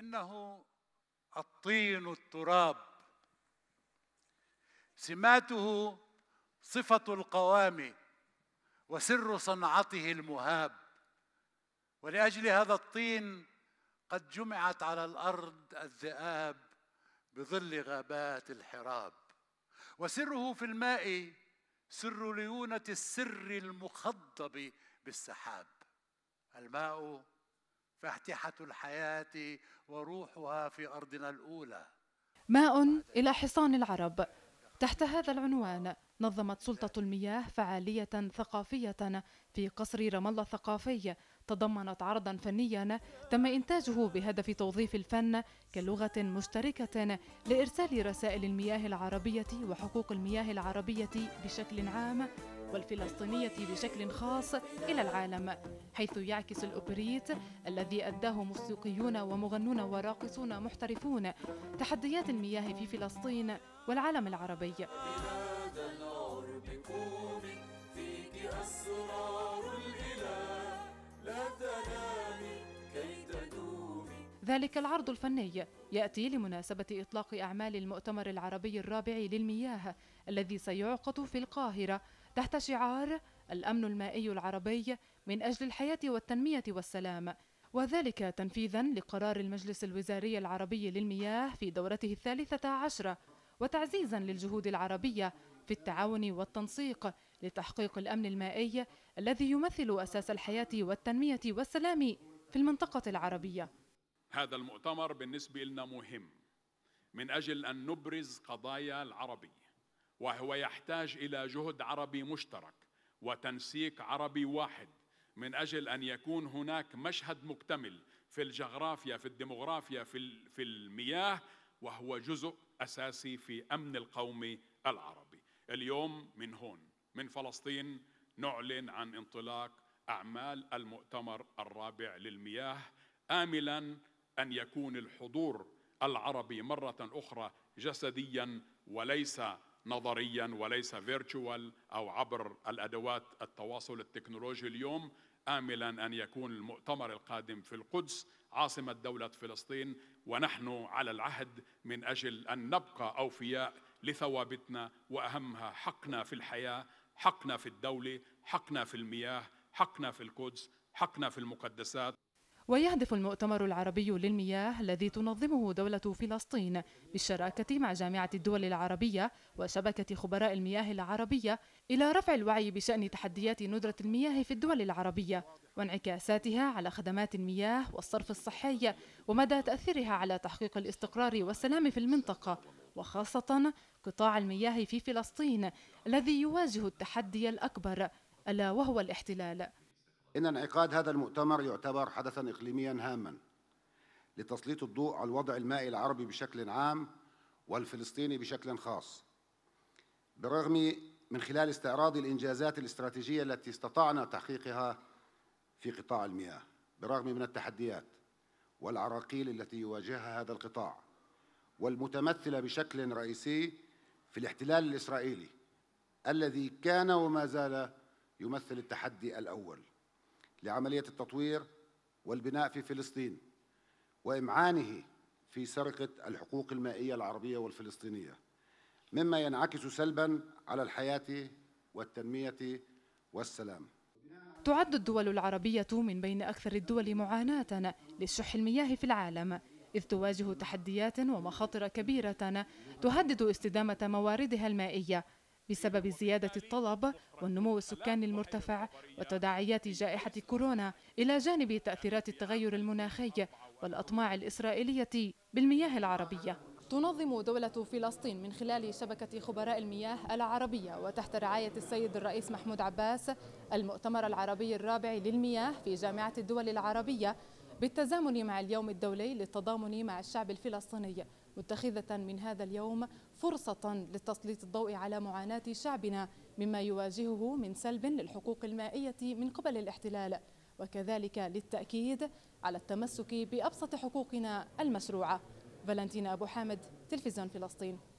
انه الطين التراب سماته صفه القوام وسر صنعته المهاب ولاجل هذا الطين قد جمعت على الارض الذئاب بظل غابات الحراب وسره في الماء سر ليونه السر المخضب بالسحاب الماء فاتحة الحياة وروحها في أرضنا الأولى ماء إلى حصان العرب تحت هذا العنوان نظمت سلطة المياه فعالية ثقافية في قصر رام الله الثقافي تضمنت عرضا فنيا تم إنتاجه بهدف توظيف الفن كلغة مشتركة لإرسال رسائل المياه العربية وحقوق المياه العربية بشكل عام والفلسطينية بشكل خاص إلى العالم حيث يعكس الأوبريت الذي أداه موسيقيون ومغنون وراقصون محترفون تحديات المياه في فلسطين والعالم العربي ذلك العرض الفني يأتي لمناسبة إطلاق أعمال المؤتمر العربي الرابع للمياه الذي سيعقد في القاهرة تحت شعار الأمن المائي العربي من أجل الحياة والتنمية والسلام وذلك تنفيذا لقرار المجلس الوزاري العربي للمياه في دورته الثالثة عشرة وتعزيزا للجهود العربية في التعاون والتنسيق لتحقيق الأمن المائي الذي يمثل أساس الحياة والتنمية والسلام في المنطقة العربية هذا المؤتمر بالنسبة لنا مهم من أجل أن نبرز قضايا العربية وهو يحتاج الى جهد عربي مشترك وتنسيق عربي واحد من اجل ان يكون هناك مشهد مكتمل في الجغرافيا في الديموغرافيا في في المياه وهو جزء اساسي في امن القومي العربي. اليوم من هون من فلسطين نعلن عن انطلاق اعمال المؤتمر الرابع للمياه املا ان يكون الحضور العربي مره اخرى جسديا وليس نظريا وليس فيرتشوال أو عبر الأدوات التواصل التكنولوجي اليوم آملا أن يكون المؤتمر القادم في القدس عاصمة دولة فلسطين ونحن على العهد من أجل أن نبقى أوفياء لثوابتنا وأهمها حقنا في الحياة حقنا في الدولة حقنا في المياه حقنا في القدس حقنا في المقدسات ويهدف المؤتمر العربي للمياه الذي تنظمه دولة فلسطين بالشراكة مع جامعة الدول العربية وشبكة خبراء المياه العربية إلى رفع الوعي بشأن تحديات ندرة المياه في الدول العربية وانعكاساتها على خدمات المياه والصرف الصحي ومدى تأثيرها على تحقيق الاستقرار والسلام في المنطقة وخاصة قطاع المياه في فلسطين الذي يواجه التحدي الأكبر ألا وهو الاحتلال إن انعقاد هذا المؤتمر يعتبر حدثاً إقليمياً هاماً لتسليط الضوء على الوضع المائي العربي بشكل عام والفلسطيني بشكل خاص بالرغم من خلال استعراض الإنجازات الاستراتيجية التي استطعنا تحقيقها في قطاع المياه بالرغم من التحديات والعراقيل التي يواجهها هذا القطاع والمتمثلة بشكل رئيسي في الاحتلال الإسرائيلي الذي كان وما زال يمثل التحدي الأول لعملية التطوير والبناء في فلسطين وإمعانه في سرقة الحقوق المائية العربية والفلسطينية مما ينعكس سلبا على الحياة والتنمية والسلام تعد الدول العربية من بين أكثر الدول معاناة لشح المياه في العالم إذ تواجه تحديات ومخاطر كبيرة تهدد استدامة مواردها المائية بسبب زيادة الطلب والنمو السكاني المرتفع وتداعيات جائحة كورونا إلى جانب تأثيرات التغير المناخي والأطماع الإسرائيلية بالمياه العربية تنظم دولة فلسطين من خلال شبكة خبراء المياه العربية وتحت رعاية السيد الرئيس محمود عباس المؤتمر العربي الرابع للمياه في جامعة الدول العربية بالتزامن مع اليوم الدولي للتضامن مع الشعب الفلسطيني متخذة من هذا اليوم فرصة لتسليط الضوء على معاناة شعبنا مما يواجهه من سلب للحقوق المائية من قبل الاحتلال وكذلك للتأكيد على التمسك بأبسط حقوقنا المشروعة فالنتينا أبو حامد تلفزيون فلسطين